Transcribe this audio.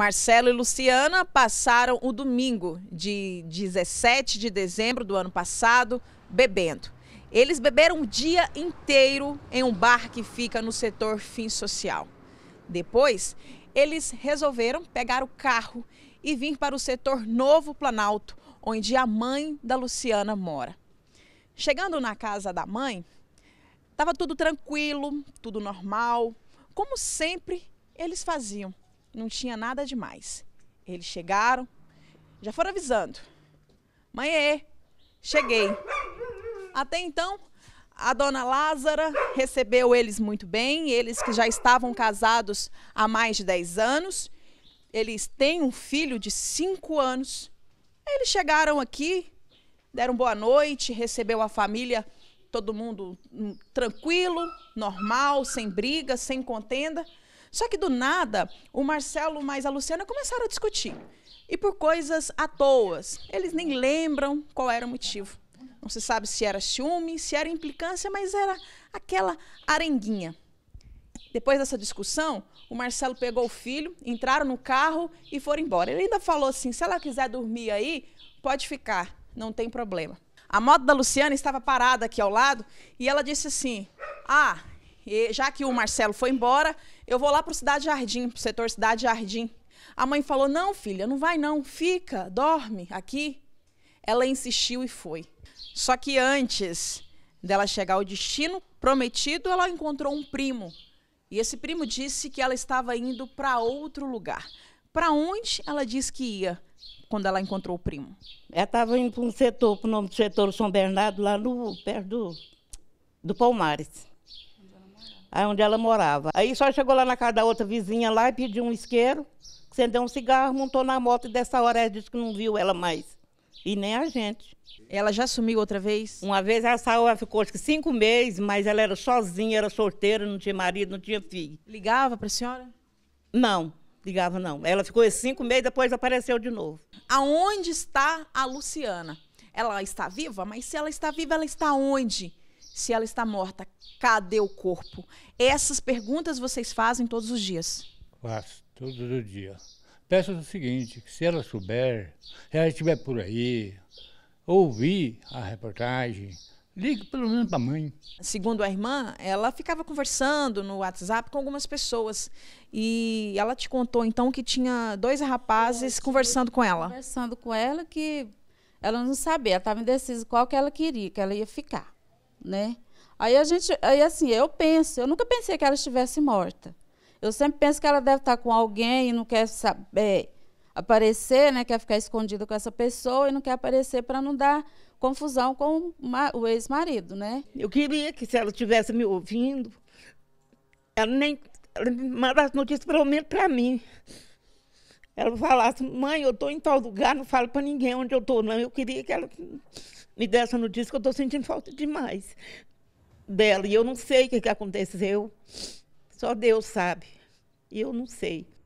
Marcelo e Luciana passaram o domingo de 17 de dezembro do ano passado bebendo. Eles beberam o dia inteiro em um bar que fica no setor fim social. Depois, eles resolveram pegar o carro e vir para o setor Novo Planalto, onde a mãe da Luciana mora. Chegando na casa da mãe, estava tudo tranquilo, tudo normal, como sempre eles faziam não tinha nada demais. Eles chegaram, já foram avisando. Mãe, é, cheguei. Até então, a dona Lázara recebeu eles muito bem, eles que já estavam casados há mais de 10 anos. Eles têm um filho de 5 anos. Eles chegaram aqui, deram boa noite, recebeu a família, todo mundo hum, tranquilo, normal, sem briga, sem contenda. Só que do nada, o Marcelo mais a Luciana começaram a discutir. E por coisas à toas. Eles nem lembram qual era o motivo. Não se sabe se era ciúme, se era implicância, mas era aquela arenguinha. Depois dessa discussão, o Marcelo pegou o filho, entraram no carro e foram embora. Ele ainda falou assim: se ela quiser dormir aí, pode ficar, não tem problema. A moto da Luciana estava parada aqui ao lado e ela disse assim: Ah, e já que o Marcelo foi embora, eu vou lá para o Cidade Jardim, para o setor Cidade Jardim. A mãe falou: Não, filha, não vai não, fica, dorme aqui. Ela insistiu e foi. Só que antes dela chegar ao destino prometido, ela encontrou um primo. E esse primo disse que ela estava indo para outro lugar. Para onde ela disse que ia quando ela encontrou o primo? Ela estava indo para um setor, para o nome do setor São Bernardo, lá no, perto do, do Palmares aí onde ela morava. Aí só chegou lá na casa da outra vizinha lá e pediu um isqueiro, acendeu um cigarro, montou na moto e dessa hora ela disse que não viu ela mais. E nem a gente. Ela já sumiu outra vez? Uma vez ela saiu, ela ficou acho que cinco meses, mas ela era sozinha, era solteira, não tinha marido, não tinha filho. Ligava para a senhora? Não, ligava não. Ela ficou cinco meses, depois apareceu de novo. Aonde está a Luciana? Ela está viva, mas se ela está viva, ela está onde? se ela está morta, cadê o corpo? Essas perguntas vocês fazem todos os dias? Faço, todos os dias. Peço o seguinte, se ela souber, se ela estiver por aí, ouvir a reportagem, ligue pelo menos para a mãe. Segundo a irmã, ela ficava conversando no WhatsApp com algumas pessoas e ela te contou então que tinha dois rapazes é, conversando com ela. Conversando com ela que ela não sabia, ela estava indecisa qual que ela queria, que ela ia ficar né? Aí a gente, aí assim, eu penso, eu nunca pensei que ela estivesse morta. Eu sempre penso que ela deve estar com alguém e não quer saber é, aparecer, né? Quer ficar escondida com essa pessoa e não quer aparecer para não dar confusão com o ex-marido, né? Eu queria que se ela estivesse me ouvindo, ela nem ela mandasse notícias pelo menos para mim ela falasse, mãe, eu estou em tal lugar, não falo para ninguém onde eu estou, não. Eu queria que ela me desse a notícia que eu estou sentindo falta demais dela. E eu não sei o que, que aconteceu, só Deus sabe. E eu não sei.